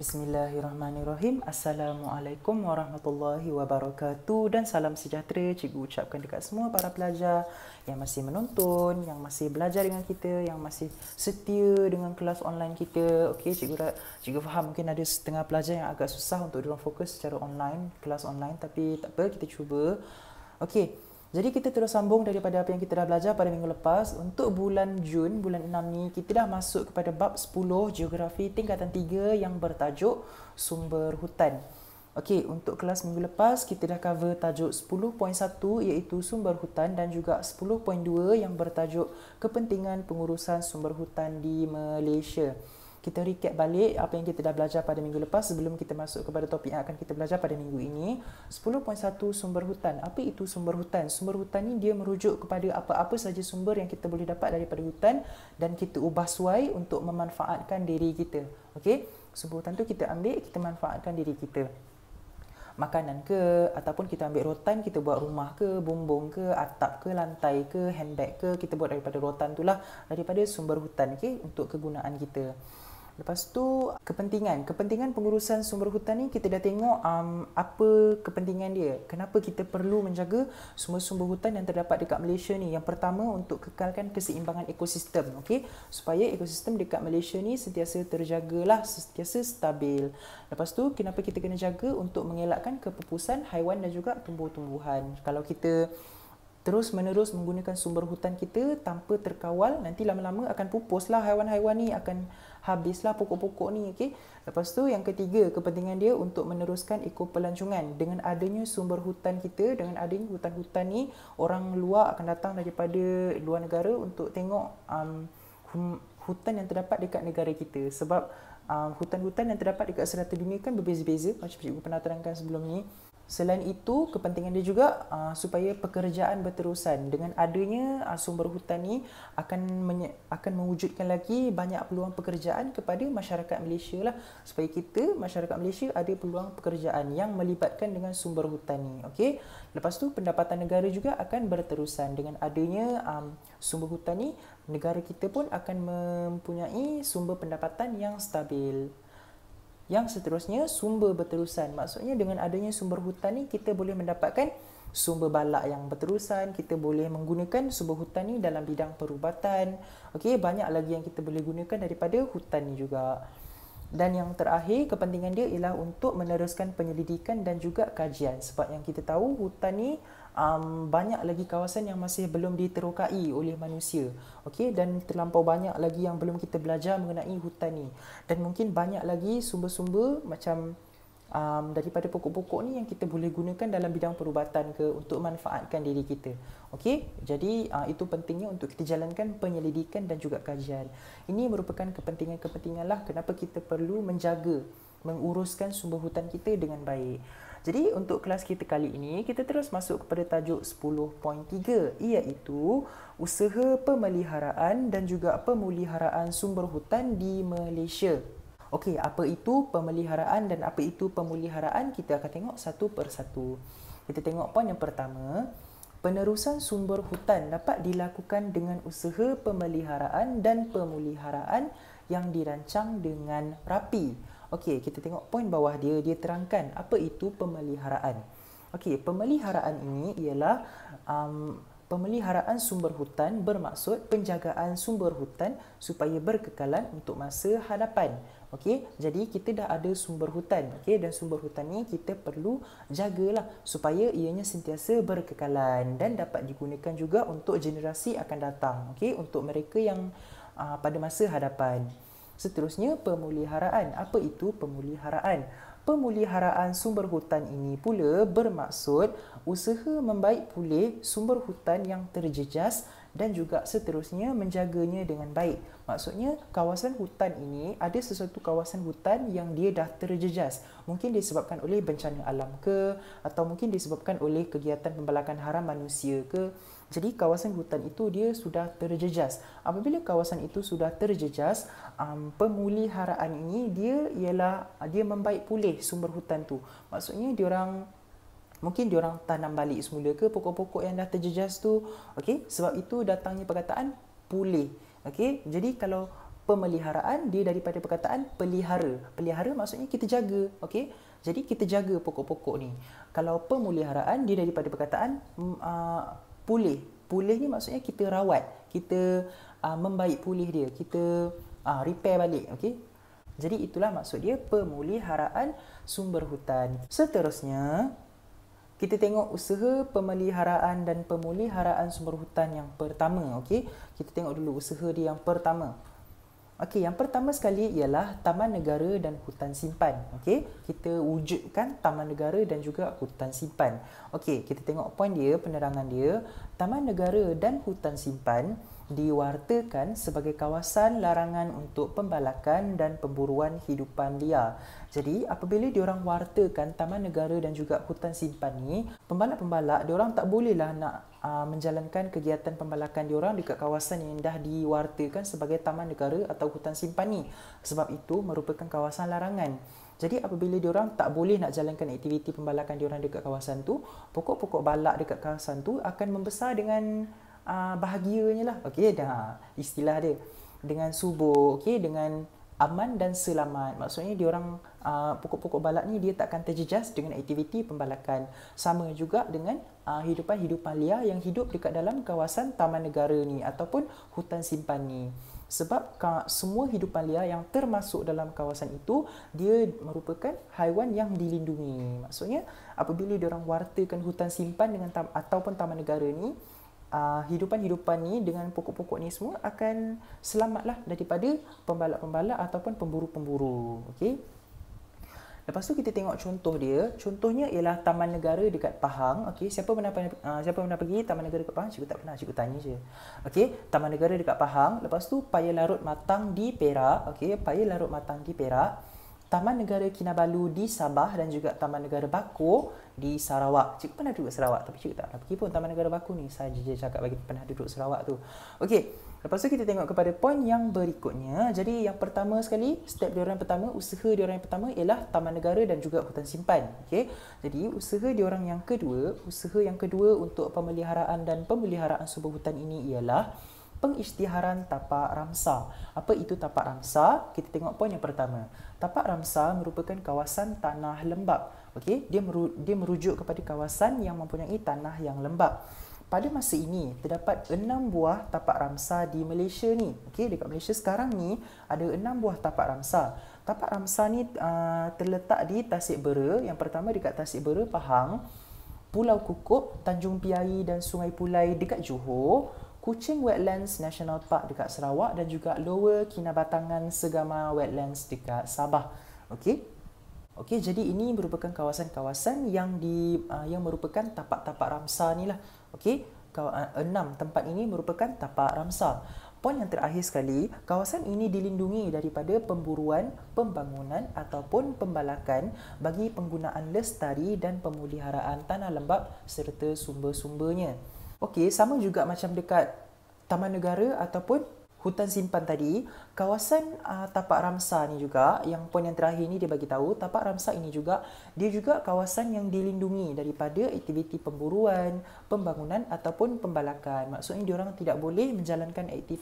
Bismillahirrahmanirrahim. Assalamualaikum warahmatullahi wabarakatuh dan salam sejahtera cikgu ucapkan dekat semua para pelajar yang masih menonton, yang masih belajar dengan kita, yang masih setia dengan kelas online kita. Okey, cikgu dah cikgu faham mungkin ada setengah pelajar yang agak susah untuk dia fokus secara online, kelas online tapi tak apa kita cuba. Okey. Jadi kita terus sambung daripada apa yang kita dah belajar pada minggu lepas untuk bulan Jun, bulan 6 ni kita dah masuk kepada bab 10 geografi tingkatan 3 yang bertajuk sumber hutan. Okey, untuk kelas minggu lepas kita dah cover tajuk 10.1 iaitu sumber hutan dan juga 10.2 yang bertajuk kepentingan pengurusan sumber hutan di Malaysia kita recap balik apa yang kita dah belajar pada minggu lepas sebelum kita masuk kepada topik yang akan kita belajar pada minggu ini. 10.1 sumber hutan. Apa itu sumber hutan? Sumber hutan ni dia merujuk kepada apa-apa saja sumber yang kita boleh dapat daripada hutan dan kita ubah suai untuk memanfaatkan diri kita. Okey? Sumber hutan tu kita ambil, kita manfaatkan diri kita makanan ke ataupun kita ambil rotan kita buat rumah ke bumbung ke atap ke lantai ke handbag ke kita buat daripada rotan itulah daripada sumber hutan okey untuk kegunaan kita Lepas tu kepentingan, kepentingan pengurusan sumber hutan ni kita dah tengok um, apa kepentingan dia. Kenapa kita perlu menjaga semua sumber hutan yang terdapat dekat Malaysia ni? Yang pertama untuk kekalkan keseimbangan ekosistem, okay? Supaya ekosistem dekat Malaysia ni sentiasa lah, sentiasa stabil. Lepas tu kenapa kita kena jaga untuk mengelakkan kepupusan haiwan dan juga tumbuh-tumbuhan. Kalau kita terus menerus menggunakan sumber hutan kita tanpa terkawal nanti lama-lama akan pupuslah lah haiwan-haiwan ni akan habislah pokok-pokok ni okay? lepas tu yang ketiga kepentingan dia untuk meneruskan pelancongan dengan adanya sumber hutan kita dengan adanya hutan-hutan ni orang luar akan datang daripada luar negara untuk tengok um, hutan yang terdapat dekat negara kita sebab um, hutan-hutan yang terdapat dekat serata dunia kan berbeza-beza macam cikgu pernah terangkan sebelum ni Selain itu, kepentingan dia juga uh, supaya pekerjaan berterusan dengan adanya uh, sumber hutan ini akan menye- akan mewujudkan lagi banyak peluang pekerjaan kepada masyarakat Malaysia lah supaya kita masyarakat Malaysia ada peluang pekerjaan yang melibatkan dengan sumber hutan ini. Okey, lepas tu pendapatan negara juga akan berterusan dengan adanya um, sumber hutan ini negara kita pun akan mempunyai sumber pendapatan yang stabil yang seterusnya sumber berterusan. Maksudnya dengan adanya sumber hutan ni kita boleh mendapatkan sumber balak yang berterusan, kita boleh menggunakan sumber hutan ni dalam bidang perubatan. Okey, banyak lagi yang kita boleh gunakan daripada hutan ni juga. Dan yang terakhir, kepentingan dia ialah untuk meneruskan penyelidikan dan juga kajian. Sebab yang kita tahu, hutan ni um, banyak lagi kawasan yang masih belum diterokai oleh manusia okay? dan terlampau banyak lagi yang belum kita belajar mengenai hutan ni dan mungkin banyak lagi sumber-sumber macam um, daripada pokok-pokok ni yang kita boleh gunakan dalam bidang perubatan ke untuk manfaatkan diri kita okey jadi uh, itu pentingnya untuk kita jalankan penyelidikan dan juga kajian ini merupakan kepentingan-kepentingan lah kenapa kita perlu menjaga menguruskan sumber hutan kita dengan baik jadi untuk kelas kita kali ini, kita terus masuk kepada tajuk 10.3 iaitu usaha pemeliharaan dan juga pemuliharaan sumber hutan di Malaysia. Okey, apa itu pemeliharaan dan apa itu pemuliharaan? Kita akan tengok satu persatu. Kita tengok poin yang pertama, penerusan sumber hutan dapat dilakukan dengan usaha pemeliharaan dan pemuliharaan yang dirancang dengan rapi. Okey, kita tengok poin bawah dia, dia terangkan apa itu pemeliharaan. Okey, pemeliharaan ini ialah um, pemeliharaan sumber hutan bermaksud penjagaan sumber hutan supaya berkekalan untuk masa hadapan. Okey, jadi kita dah ada sumber hutan. Okey, dan sumber hutan ni kita perlu jagalah supaya ianya sentiasa berkekalan dan dapat digunakan juga untuk generasi akan datang. Okey, untuk mereka yang uh, pada masa hadapan. Seterusnya, pemuliharaan. Apa itu pemuliharaan? Pemuliharaan sumber hutan ini pula bermaksud usaha membaik pulih sumber hutan yang terjejas dan juga seterusnya menjaganya dengan baik. Maksudnya kawasan hutan ini ada sesuatu kawasan hutan yang dia dah terjejas. Mungkin disebabkan oleh bencana alam ke atau mungkin disebabkan oleh kegiatan pembalakan haram manusia ke. Jadi kawasan hutan itu dia sudah terjejas. Apabila kawasan itu sudah terjejas, um, pemuliharaan ini dia ialah dia membaik pulih sumber hutan tu. Maksudnya diorang orang Mungkin diorang tanam balik semula ke pokok-pokok yang dah terjejas tu. Okey, sebab itu datangnya perkataan pulih. Okey, jadi kalau pemeliharaan dia daripada perkataan pelihara. Pelihara maksudnya kita jaga. Okey, jadi kita jaga pokok-pokok ni. Kalau pemuliharaan dia daripada perkataan uh, pulih. Pulih ni maksudnya kita rawat, kita uh, membaik pulih dia, kita uh, repair balik. Okey. Jadi itulah maksud dia pemuliharaan sumber hutan. Seterusnya, kita tengok usaha pemeliharaan dan pemuliharaan sumber hutan yang pertama okey kita tengok dulu usaha dia yang pertama Okey, yang pertama sekali ialah taman negara dan hutan simpan. Okey, kita wujudkan taman negara dan juga hutan simpan. Okey, kita tengok poin dia, penerangan dia. Taman negara dan hutan simpan diwartakan sebagai kawasan larangan untuk pembalakan dan pemburuan hidupan liar. Jadi, apabila diorang wartakan taman negara dan juga hutan simpan ni, pembalak-pembalak diorang tak bolehlah nak uh, menjalankan kegiatan pembalakan diorang dekat kawasan yang dah diwartakan sebagai taman negara atau hutan simpan ni sebab itu merupakan kawasan larangan. Jadi apabila diorang tak boleh nak jalankan aktiviti pembalakan diorang dekat kawasan tu, pokok-pokok balak dekat kawasan tu akan membesar dengan uh, bahagianya lah. Okey dah istilah dia. Dengan subur, okey dengan aman dan selamat. Maksudnya diorang uh, pokok-pokok balak ni dia takkan terjejas dengan aktiviti pembalakan. Sama juga dengan uh, hidupan-hidupan liar yang hidup dekat dalam kawasan taman negara ni ataupun hutan simpan ni. Sebab semua hidupan liar yang termasuk dalam kawasan itu dia merupakan haiwan yang dilindungi. Maksudnya apabila orang wartakan hutan simpan dengan tam- ataupun taman negara ni, Uh, hidupan-hidupan ni dengan pokok-pokok ni semua akan selamatlah daripada pembalak-pembalak ataupun pemburu-pemburu. Okey. Lepas tu kita tengok contoh dia. Contohnya ialah Taman Negara dekat Pahang. Okey, siapa pernah uh, siapa pernah pergi Taman Negara dekat Pahang? Cikgu tak pernah, cikgu tanya je. Okey, Taman Negara dekat Pahang. Lepas tu Paya Larut Matang di Perak. Okey, Paya Larut Matang di Perak. Taman Negara Kinabalu di Sabah dan juga Taman Negara Baku di Sarawak. Cik pernah duduk Sarawak tapi cik tak pernah pergi pun Taman Negara Baku ni. Saya je cakap bagi pernah duduk Sarawak tu. Okey, lepas tu kita tengok kepada poin yang berikutnya. Jadi yang pertama sekali, step diorang pertama, usaha diorang yang pertama ialah Taman Negara dan juga hutan simpan. Okey. Jadi usaha diorang yang kedua, usaha yang kedua untuk pemeliharaan dan pemeliharaan sumber hutan ini ialah pengisytiharan tapak ramsa. Apa itu tapak ramsa? Kita tengok poin yang pertama. Tapak ramsa merupakan kawasan tanah lembap. Okey, dia meru dia merujuk kepada kawasan yang mempunyai tanah yang lembap. Pada masa ini terdapat enam buah tapak ramsa di Malaysia ni. Okey, dekat Malaysia sekarang ni ada enam buah tapak ramsa. Tapak ramsa ni uh, terletak di Tasik Bera. Yang pertama dekat Tasik Bera, Pahang. Pulau Kukup, Tanjung Piai dan Sungai Pulai dekat Johor. Kucing Wetlands National Park dekat Sarawak dan juga Lower Kinabatangan Segama Wetlands dekat Sabah. Okey. Okey, jadi ini merupakan kawasan-kawasan yang di uh, yang merupakan tapak-tapak Ramsar ni lah. Okey, uh, enam tempat ini merupakan tapak Ramsar. Poin yang terakhir sekali, kawasan ini dilindungi daripada pemburuan, pembangunan ataupun pembalakan bagi penggunaan lestari dan pemuliharaan tanah lembap serta sumber-sumbernya. Okey, sama juga macam dekat taman negara ataupun hutan simpan tadi, kawasan uh, tapak ramsa ni juga yang poin yang terakhir ni dia bagi tahu, tapak ramsa ini juga dia juga kawasan yang dilindungi daripada aktiviti pemburuan, pembangunan ataupun pembalakan. Maksudnya orang tidak boleh menjalankan aktiviti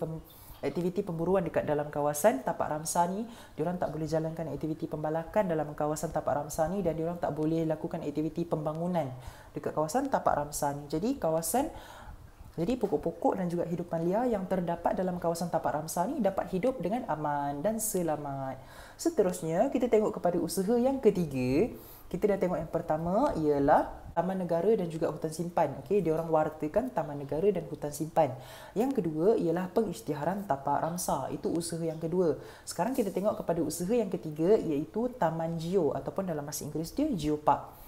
aktiviti pemburuan dekat dalam kawasan tapak ramsar ni diorang tak boleh jalankan aktiviti pembalakan dalam kawasan tapak ramsar ni dan diorang tak boleh lakukan aktiviti pembangunan dekat kawasan tapak ramsar ni jadi kawasan jadi pokok-pokok dan juga hidupan liar yang terdapat dalam kawasan tapak ramsar ni dapat hidup dengan aman dan selamat seterusnya kita tengok kepada usaha yang ketiga kita dah tengok yang pertama ialah Taman Negara dan juga Hutan Simpan. Okey, dia orang wartakan Taman Negara dan Hutan Simpan. Yang kedua ialah pengisytiharan tapak Ramsa. Itu usaha yang kedua. Sekarang kita tengok kepada usaha yang ketiga iaitu Taman Geo ataupun dalam bahasa Inggeris dia Geopark.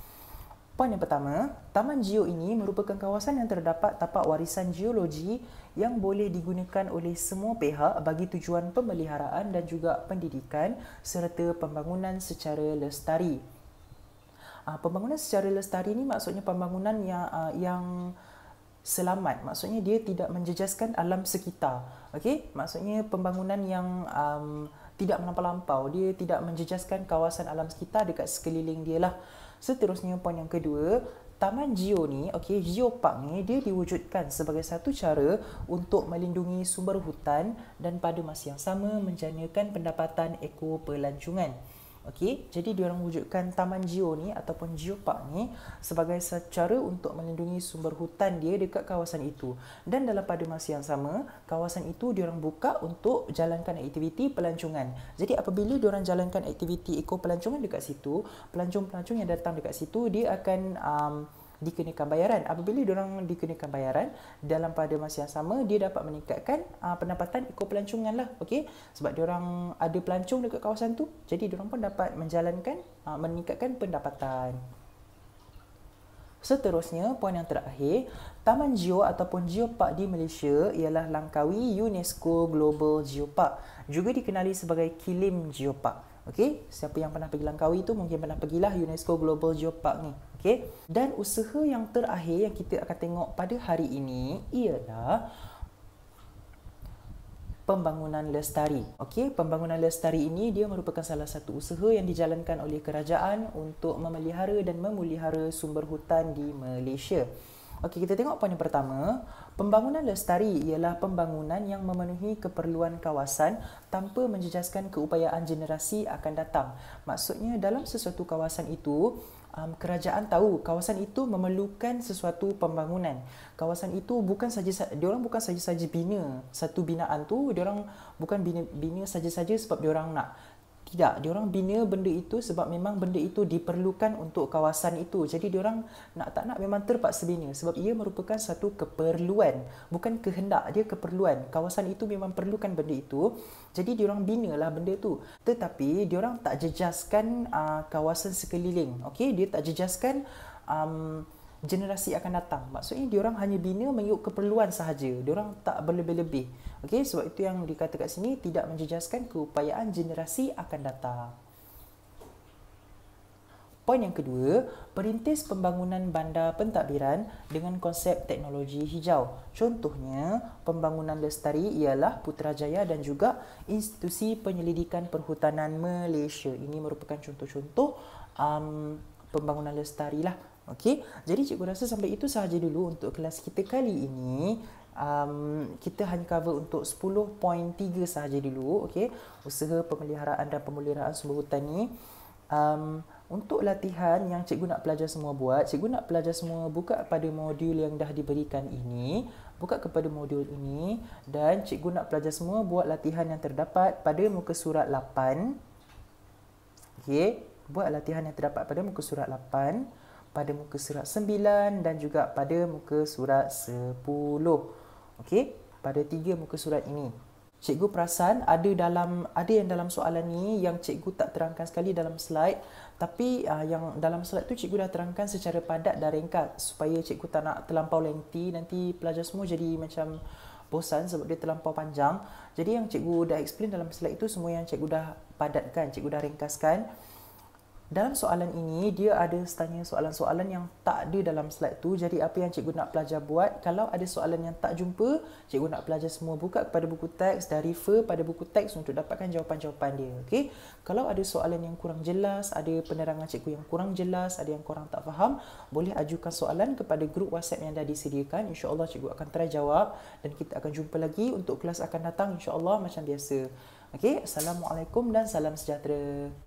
Poin yang pertama, Taman Geo ini merupakan kawasan yang terdapat tapak warisan geologi yang boleh digunakan oleh semua pihak bagi tujuan pemeliharaan dan juga pendidikan serta pembangunan secara lestari. Uh, pembangunan secara lestari ini maksudnya pembangunan yang uh, yang selamat. Maksudnya dia tidak menjejaskan alam sekitar. Okey, maksudnya pembangunan yang um, tidak melampau-lampau, dia tidak menjejaskan kawasan alam sekitar dekat sekeliling dia lah. Seterusnya poin yang kedua, Taman Geo ni, okey, geopark ni dia diwujudkan sebagai satu cara untuk melindungi sumber hutan dan pada masa yang sama menjanakan pendapatan ekopelancongan. Okey, jadi diorang wujudkan taman geo ni ataupun geopark ni sebagai cara untuk melindungi sumber hutan dia dekat kawasan itu. Dan dalam pada masa yang sama, kawasan itu diorang buka untuk jalankan aktiviti pelancongan. Jadi apabila diorang jalankan aktiviti ekopelancongan dekat situ, pelancong-pelancong yang datang dekat situ dia akan um, dikenakan bayaran. Apabila dia orang dikenakan bayaran dalam pada masa yang sama dia dapat meningkatkan uh, pendapatan ikut pelancongan lah. Okay? Sebab dia orang ada pelancong dekat kawasan tu jadi dia orang pun dapat menjalankan uh, meningkatkan pendapatan. Seterusnya, poin yang terakhir, Taman Geo ataupun Geopark di Malaysia ialah Langkawi UNESCO Global Geopark. Juga dikenali sebagai Kilim Geopark. Okey, siapa yang pernah pergi Langkawi tu mungkin pernah pergilah UNESCO Global Geopark ni. Okay. Dan usaha yang terakhir yang kita akan tengok pada hari ini ialah pembangunan lestari. Okey, pembangunan lestari ini dia merupakan salah satu usaha yang dijalankan oleh kerajaan untuk memelihara dan memulihara sumber hutan di Malaysia. Okey, kita tengok poin yang pertama. Pembangunan lestari ialah pembangunan yang memenuhi keperluan kawasan tanpa menjejaskan keupayaan generasi akan datang. Maksudnya dalam sesuatu kawasan itu, um, kerajaan tahu kawasan itu memerlukan sesuatu pembangunan. Kawasan itu bukan saja orang bukan saja-saja bina satu binaan tu, Orang bukan bina, bina saja-saja sebab orang nak tidak orang bina benda itu sebab memang benda itu diperlukan untuk kawasan itu jadi orang nak tak nak memang terpaksa bina sebab ia merupakan satu keperluan bukan kehendak dia keperluan kawasan itu memang perlukan benda itu jadi orang diorang lah benda itu tetapi orang tak jejaskan uh, kawasan sekeliling okey dia tak jejaskan um, generasi akan datang. Maksudnya orang hanya bina mengikut keperluan sahaja. Orang tak berlebih-lebih. Okey, sebab itu yang dikatakan kat sini tidak menjejaskan keupayaan generasi akan datang. Poin yang kedua, perintis pembangunan bandar pentadbiran dengan konsep teknologi hijau. Contohnya, pembangunan lestari ialah Putrajaya dan juga Institusi Penyelidikan Perhutanan Malaysia. Ini merupakan contoh-contoh um, pembangunan lestari lah. Okey, jadi cikgu rasa sampai itu sahaja dulu untuk kelas kita kali ini. Um, kita hanya cover untuk 10.3 sahaja dulu, okey. Usaha pemeliharaan dan pemuliharaan sumber hutan ni. Um, untuk latihan yang cikgu nak pelajar semua buat, cikgu nak pelajar semua buka pada modul yang dah diberikan ini, buka kepada modul ini dan cikgu nak pelajar semua buat latihan yang terdapat pada muka surat 8. Okey, buat latihan yang terdapat pada muka surat 8 pada muka surat 9 dan juga pada muka surat 10. Okey, pada tiga muka surat ini. Cikgu perasan ada dalam ada yang dalam soalan ni yang cikgu tak terangkan sekali dalam slide tapi uh, yang dalam slide tu cikgu dah terangkan secara padat dan ringkas supaya cikgu tak nak terlampau lengthy nanti pelajar semua jadi macam bosan sebab dia terlampau panjang. Jadi yang cikgu dah explain dalam slide itu semua yang cikgu dah padatkan, cikgu dah ringkaskan dalam soalan ini dia ada tanya soalan-soalan yang tak ada dalam slide tu jadi apa yang cikgu nak pelajar buat kalau ada soalan yang tak jumpa cikgu nak pelajar semua buka kepada buku teks dan refer pada buku teks untuk dapatkan jawapan-jawapan dia Okay? kalau ada soalan yang kurang jelas ada penerangan cikgu yang kurang jelas ada yang korang tak faham boleh ajukan soalan kepada grup WhatsApp yang dah disediakan insyaallah cikgu akan try jawab dan kita akan jumpa lagi untuk kelas akan datang insyaallah macam biasa Okay? assalamualaikum dan salam sejahtera